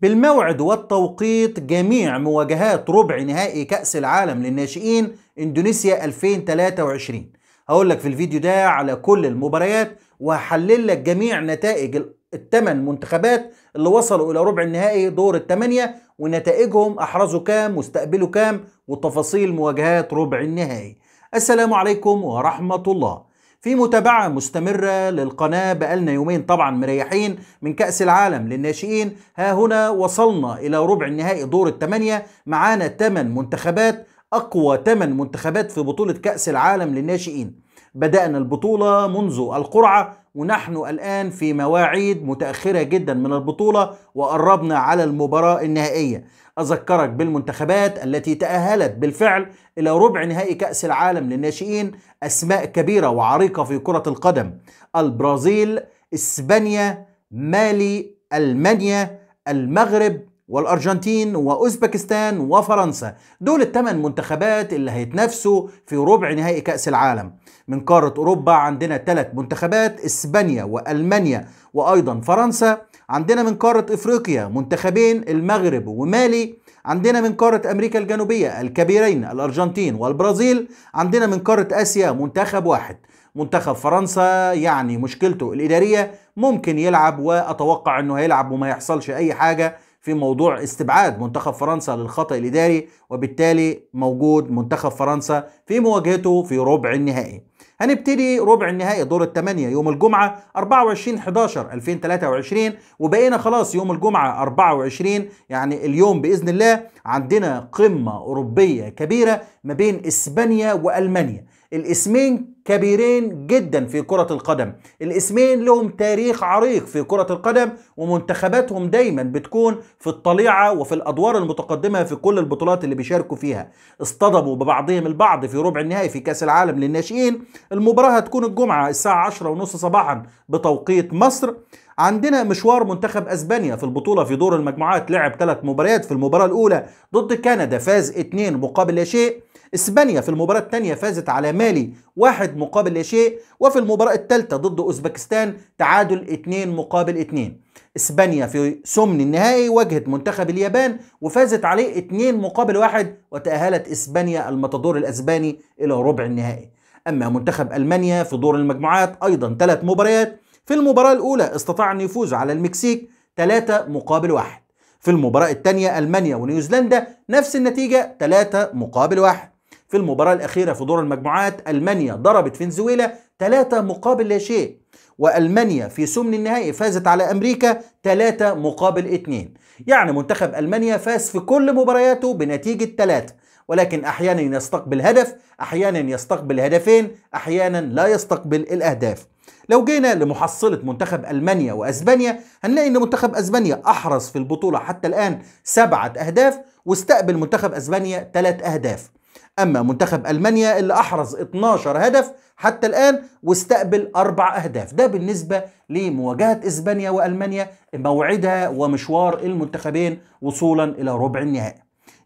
بالموعد والتوقيت جميع مواجهات ربع نهائي كأس العالم للناشئين اندونيسيا 2023 هقول لك في الفيديو ده على كل المباريات وهحلل لك جميع نتائج الثمان منتخبات اللي وصلوا الى ربع النهائي دور الثمانية ونتائجهم احرزوا كام واستقبلوا كام وتفاصيل مواجهات ربع النهائي السلام عليكم ورحمة الله في متابعة مستمرة للقناة بقالنا يومين طبعا مريحين من كأس العالم للناشئين ها هنا وصلنا إلى ربع النهائي دور الثمانية معانا 8 منتخبات أقوى 8 منتخبات في بطولة كأس العالم للناشئين بدأنا البطولة منذ القرعة ونحن الآن في مواعيد متأخرة جدا من البطولة وقربنا على المباراة النهائية أذكرك بالمنتخبات التي تأهلت بالفعل إلى ربع نهائي كأس العالم للناشئين أسماء كبيرة وعريقة في كرة القدم البرازيل إسبانيا مالي ألمانيا المغرب والأرجنتين وأوزبكستان وفرنسا دول الثمان منتخبات اللي هيتنافسوا في ربع نهائي كأس العالم من قارة أوروبا عندنا ثلاث منتخبات إسبانيا وألمانيا وأيضا فرنسا عندنا من قارة إفريقيا منتخبين المغرب ومالي عندنا من قارة أمريكا الجنوبية الكبيرين الأرجنتين والبرازيل عندنا من قارة آسيا منتخب واحد منتخب فرنسا يعني مشكلته الإدارية ممكن يلعب وأتوقع أنه هيلعب وما يحصلش أي حاجة في موضوع استبعاد منتخب فرنسا للخطأ الإداري وبالتالي موجود منتخب فرنسا في مواجهته في ربع النهائي هنبتدي ربع النهائي دور الثمانية يوم الجمعة 24 11 2023 وبقينا خلاص يوم الجمعة 24 يعني اليوم بإذن الله عندنا قمة أوروبية كبيرة ما بين إسبانيا وألمانيا الاسمين كبيرين جدا في كرة القدم الاسمين لهم تاريخ عريق في كرة القدم ومنتخباتهم دايما بتكون في الطليعة وفي الأدوار المتقدمة في كل البطولات اللي بيشاركوا فيها اصطدموا ببعضهم البعض في ربع النهائي في كأس العالم للناشئين المباراة هتكون الجمعة الساعة عشرة ونص صباحا بتوقيت مصر عندنا مشوار منتخب اسبانيا في البطوله في دور المجموعات لعب ثلاث مباريات في المباراه الاولى ضد كندا فاز 2 مقابل لا شيء اسبانيا في المباراة الثانية فازت على مالي واحد مقابل لا شيء وفي المباراة الثالثة ضد أوزبكستان تعادل اثنين مقابل اثنين اسبانيا في سمن النهائي واجهت منتخب اليابان وفازت عليه اثنين مقابل واحد وتأهلت اسبانيا المتدور الاسباني الى ربع النهائي اما منتخب المانيا في دور المجموعات ايضا ثلاث مباريات في المباراة الاولى استطاع ان يفوز على المكسيك ثلاثة مقابل واحد في المباراة الثانية المانيا ونيوزيلندا نفس النتيجة ثلاثة مقابل واحد في المباراة الأخيرة في دور المجموعات ألمانيا ضربت فنزويلا 3 مقابل لا شيء وألمانيا في سمن النهائي فازت على أمريكا 3 مقابل 2 يعني منتخب ألمانيا فاز في كل مبارياته بنتيجة 3 ولكن أحيانا يستقبل هدف أحيانا يستقبل هدفين أحيانا لا يستقبل الأهداف لو جينا لمحصلة منتخب ألمانيا وأسبانيا هنلاقي أن منتخب أسبانيا أحرز في البطولة حتى الآن سبعة أهداف واستقبل منتخب أسبانيا ثلاث أهداف أما منتخب ألمانيا اللي أحرز 12 هدف حتى الآن واستقبل أربع أهداف ده بالنسبة لمواجهة إسبانيا وألمانيا موعدها ومشوار المنتخبين وصولا إلى ربع النهائي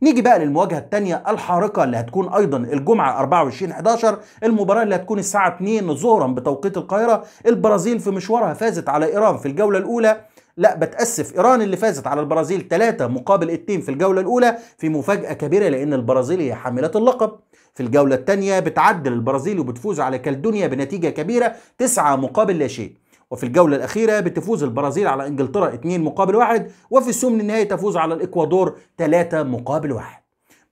نيجي بقى للمواجهة الثانية الحارقة اللي هتكون أيضا الجمعة 24/11 المباراة اللي هتكون الساعة 2 ظهرا بتوقيت القاهرة البرازيل في مشوارها فازت على إيران في الجولة الأولى لا بتأسف إيران اللي فازت على البرازيل 3 مقابل 2 في الجولة الأولى في مفاجأة كبيرة لأن البرازيل هي حاملة اللقب في الجولة الثانية بتعدل البرازيل وبتفوز على كالدونيا بنتيجة كبيرة تسعة مقابل لا شيء وفي الجولة الأخيرة بتفوز البرازيل على إنجلترا 2 مقابل واحد وفي السمن النهائي تفوز على الإكوادور 3 مقابل واحد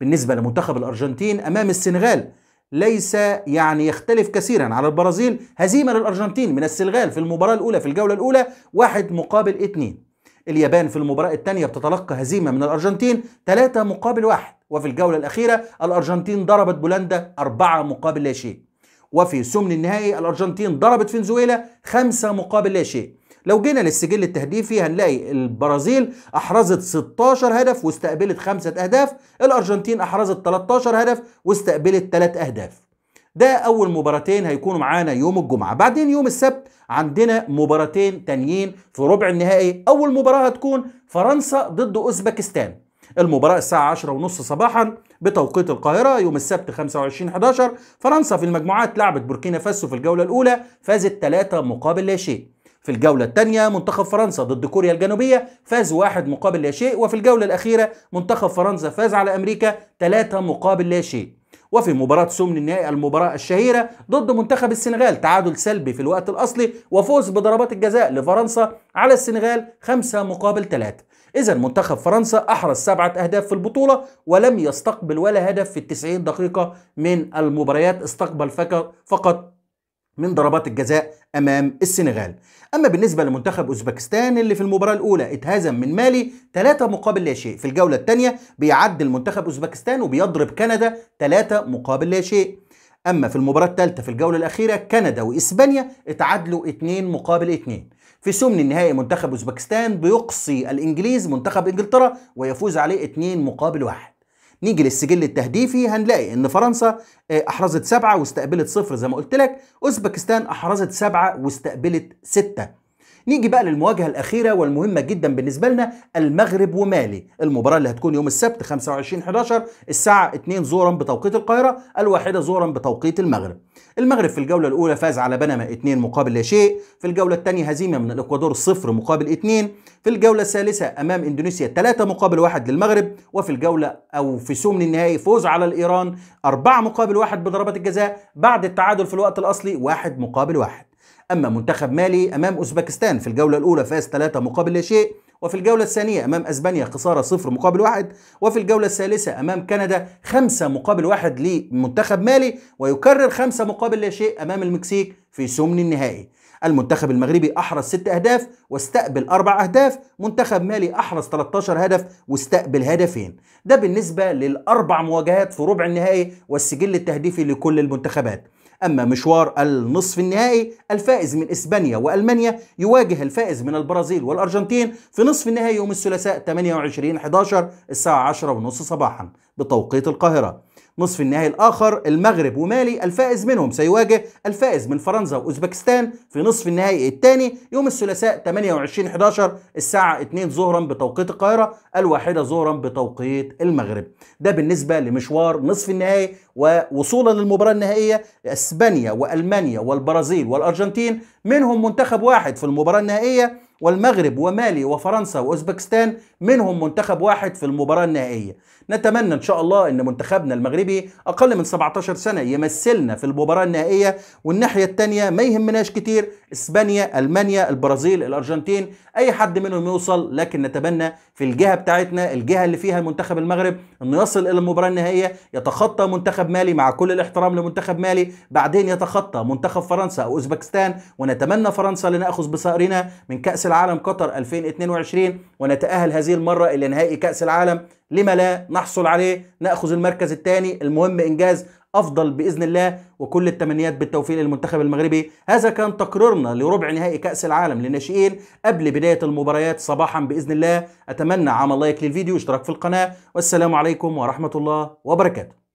بالنسبة لمنتخب الأرجنتين أمام السنغال ليس يعني يختلف كثيرا على البرازيل هزيمة للأرجنتين من السلغال في المباراة الأولى في الجولة الأولى واحد مقابل اثنين اليابان في المباراة الثانية بتتلقى هزيمة من الأرجنتين ثلاثة مقابل واحد وفي الجولة الأخيرة الأرجنتين ضربت بولندا أربعة مقابل لا شيء وفي سمن النهائي الأرجنتين ضربت فنزويلا خمسة مقابل لا شيء لو جينا للسجل التهديفي هنلاقي البرازيل احرزت 16 هدف واستقبلت 5 اهداف الارجنتين احرزت 13 هدف واستقبلت 3 اهداف ده اول مباراتين هيكونوا معانا يوم الجمعه بعدين يوم السبت عندنا مباراتين تانيين في ربع النهائي اول مباراه هتكون فرنسا ضد اوزبكستان المباراة الساعة 10 ونص صباحا بتوقيت القاهرة يوم السبت 25 11 فرنسا في المجموعات لعبت بوركينا فاسو في الجولة الأولى فازت 3 مقابل لا شيء في الجولة الثانية منتخب فرنسا ضد كوريا الجنوبية فاز واحد مقابل لا شيء وفي الجولة الأخيرة منتخب فرنسا فاز على أمريكا ثلاثة مقابل لا شيء وفي مباراة سمن النهائي المباراة الشهيرة ضد منتخب السنغال تعادل سلبي في الوقت الأصلي وفوز بضربات الجزاء لفرنسا على السنغال خمسة مقابل ثلاثة إذا منتخب فرنسا أحرز سبعة أهداف في البطولة ولم يستقبل ولا هدف في التسعين دقيقة من المباريات استقبل فقط من ضربات الجزاء امام السنغال اما بالنسبه لمنتخب اوزبكستان اللي في المباراه الاولى اتهزم من مالي 3 مقابل لا شيء في الجوله الثانيه بيعدل منتخب اوزبكستان وبيضرب كندا 3 مقابل لا شيء اما في المباراه الثالثه في الجوله الاخيره كندا واسبانيا اتعادلوا 2 مقابل 2 في سمن النهائي منتخب اوزبكستان بيقصي الانجليز منتخب انجلترا ويفوز عليه 2 مقابل 1 نيجي للسجل التهديفي هنلاقي ان فرنسا آه، احرزت سبعه واستقبلت صفر زي ما قلت لك اوزبكستان احرزت سبعه واستقبلت سته نيجي بقى للمواجهه الاخيره والمهمه جدا بالنسبه لنا المغرب ومالي المباراه اللي هتكون يوم السبت 25 11 الساعه 2 ظهرا بتوقيت القاهره الواحده ظهرا بتوقيت المغرب المغرب في الجوله الاولى فاز على بنما 2 مقابل لا شيء في الجوله الثانيه هزيمه من الاكوادور 0 مقابل 2 في الجوله الثالثه امام اندونيسيا 3 مقابل 1 للمغرب وفي الجوله او في سمن النهائي فوز على الايران 4 مقابل 1 بضربات الجزاء بعد التعادل في الوقت الاصلي 1 مقابل 1 أما منتخب مالي أمام أوزبكستان في الجولة الأولى فاز 3 مقابل لا شيء وفي الجولة الثانية أمام أسبانيا خسارة صفر مقابل واحد وفي الجولة الثالثة أمام كندا خمسة مقابل واحد لمنتخب مالي ويكرر خمسة مقابل لا شيء أمام المكسيك في سمن النهائي المنتخب المغربي أحرز ست أهداف واستقبل أربع أهداف منتخب مالي أحرز 13 هدف واستقبل هدفين ده بالنسبة للأربع مواجهات في ربع النهائي والسجل التهديفي لكل المنتخبات أما مشوار النصف النهائي الفائز من إسبانيا وألمانيا يواجه الفائز من البرازيل والأرجنتين في نصف النهائي يوم الثلاثاء 28 11 الساعة 10:30 صباحا بتوقيت القاهرة نصف النهائي الآخر المغرب ومالي الفائز منهم سيواجه الفائز من فرنسا وأوزبكستان في نصف النهائي الثاني يوم الثلاثاء 28 11 الساعة 2 ظهرا بتوقيت القاهرة الواحدة ظهرا بتوقيت المغرب ده بالنسبة لمشوار نصف النهائي ووصولا للمباراة النهائية اسبانيا وألمانيا والبرازيل والأرجنتين منهم منتخب واحد في المباراة النهائية والمغرب ومالي وفرنسا وأوزبكستان منهم منتخب واحد في المباراة النهائية نتمنى إن شاء الله أن منتخبنا المغربي أقل من 17 سنة يمثلنا في المباراة النهائية والناحية الثانيه ما يهمناش كتير إسبانيا ألمانيا البرازيل الأرجنتين أي حد منهم يوصل لكن نتمنى في الجهة بتاعتنا الجهة اللي فيها منتخب المغرب أنه يصل إلى المباراة النهائية يتخطى منتخب مالي مع كل الاحترام لمنتخب مالي بعدين يتخطى منتخب فرنسا أو أوزبكستان ونتمنى فرنسا لنأخذ بصائرنا من كأس كأس العالم قطر 2022 ونتأهل هذه المرة إلى نهائي كأس العالم لما لا نحصل عليه نأخذ المركز الثاني المهم إنجاز أفضل بإذن الله وكل التمنيات بالتوفيق للمنتخب المغربي هذا كان تقريرنا لربع نهائي كأس العالم للناشئين قبل بداية المباريات صباحا بإذن الله أتمنى عمل لايك للفيديو واشتراك في القناة والسلام عليكم ورحمة الله وبركاته